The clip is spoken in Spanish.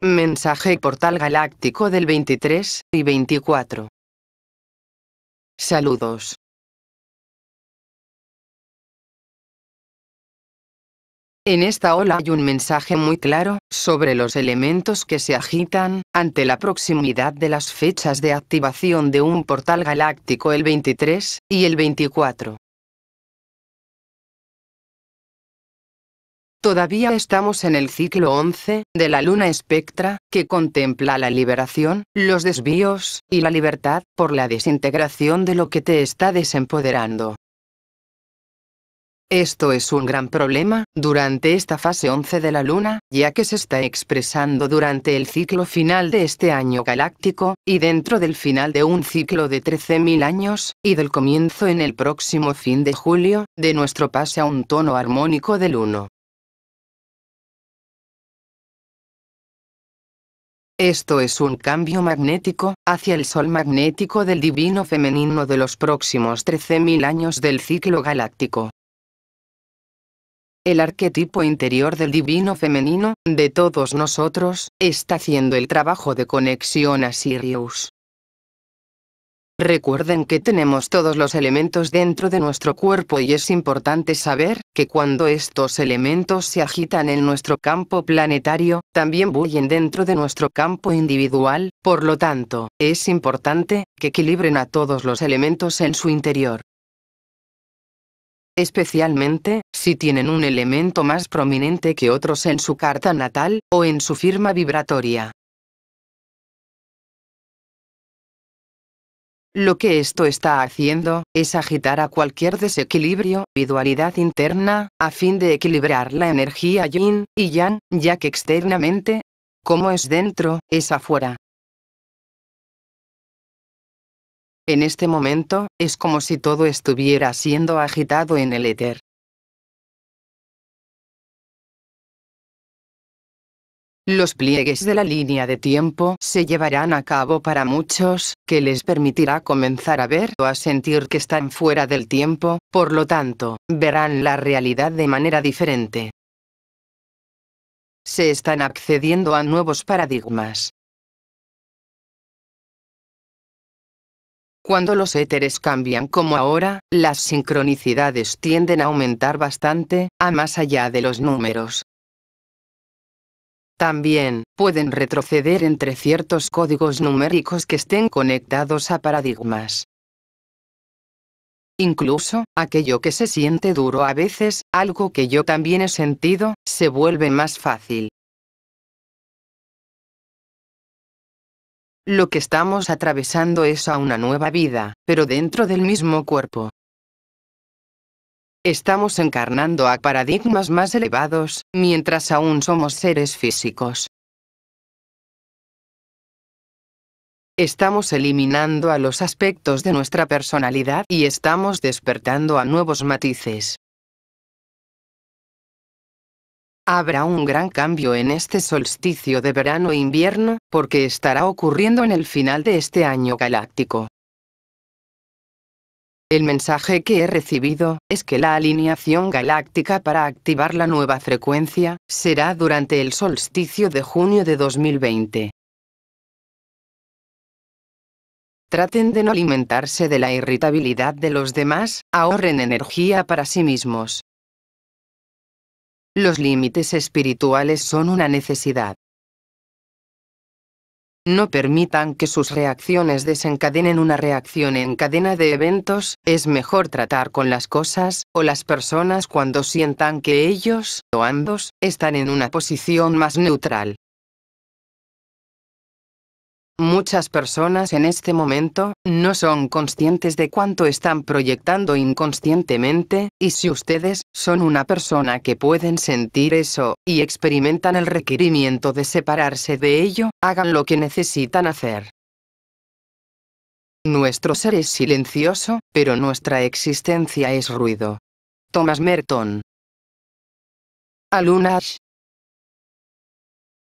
Mensaje Portal Galáctico del 23 y 24. Saludos. En esta ola hay un mensaje muy claro, sobre los elementos que se agitan, ante la proximidad de las fechas de activación de un portal galáctico el 23, y el 24. Todavía estamos en el ciclo 11 de la luna espectra, que contempla la liberación, los desvíos y la libertad por la desintegración de lo que te está desempoderando. Esto es un gran problema durante esta fase 11 de la luna, ya que se está expresando durante el ciclo final de este año galáctico, y dentro del final de un ciclo de 13.000 años, y del comienzo en el próximo fin de julio, de nuestro pase a un tono armónico del 1. Esto es un cambio magnético, hacia el sol magnético del divino femenino de los próximos 13.000 años del ciclo galáctico. El arquetipo interior del divino femenino, de todos nosotros, está haciendo el trabajo de conexión a Sirius. Recuerden que tenemos todos los elementos dentro de nuestro cuerpo y es importante saber que cuando estos elementos se agitan en nuestro campo planetario, también bullen dentro de nuestro campo individual, por lo tanto, es importante que equilibren a todos los elementos en su interior. Especialmente, si tienen un elemento más prominente que otros en su carta natal, o en su firma vibratoria. Lo que esto está haciendo, es agitar a cualquier desequilibrio y dualidad interna, a fin de equilibrar la energía yin y yang, ya que externamente, como es dentro, es afuera. En este momento, es como si todo estuviera siendo agitado en el éter. Los pliegues de la línea de tiempo se llevarán a cabo para muchos, que les permitirá comenzar a ver o a sentir que están fuera del tiempo, por lo tanto, verán la realidad de manera diferente. Se están accediendo a nuevos paradigmas. Cuando los éteres cambian como ahora, las sincronicidades tienden a aumentar bastante, a más allá de los números. También, pueden retroceder entre ciertos códigos numéricos que estén conectados a paradigmas. Incluso, aquello que se siente duro a veces, algo que yo también he sentido, se vuelve más fácil. Lo que estamos atravesando es a una nueva vida, pero dentro del mismo cuerpo estamos encarnando a paradigmas más elevados, mientras aún somos seres físicos. Estamos eliminando a los aspectos de nuestra personalidad y estamos despertando a nuevos matices. Habrá un gran cambio en este solsticio de verano e invierno, porque estará ocurriendo en el final de este año galáctico. El mensaje que he recibido, es que la alineación galáctica para activar la nueva frecuencia, será durante el solsticio de junio de 2020. Traten de no alimentarse de la irritabilidad de los demás, ahorren energía para sí mismos. Los límites espirituales son una necesidad. No permitan que sus reacciones desencadenen una reacción en cadena de eventos, es mejor tratar con las cosas o las personas cuando sientan que ellos, o ambos, están en una posición más neutral. Muchas personas en este momento, no son conscientes de cuánto están proyectando inconscientemente, y si ustedes, son una persona que pueden sentir eso, y experimentan el requerimiento de separarse de ello, hagan lo que necesitan hacer. Nuestro ser es silencioso, pero nuestra existencia es ruido. Thomas Merton. Alunash.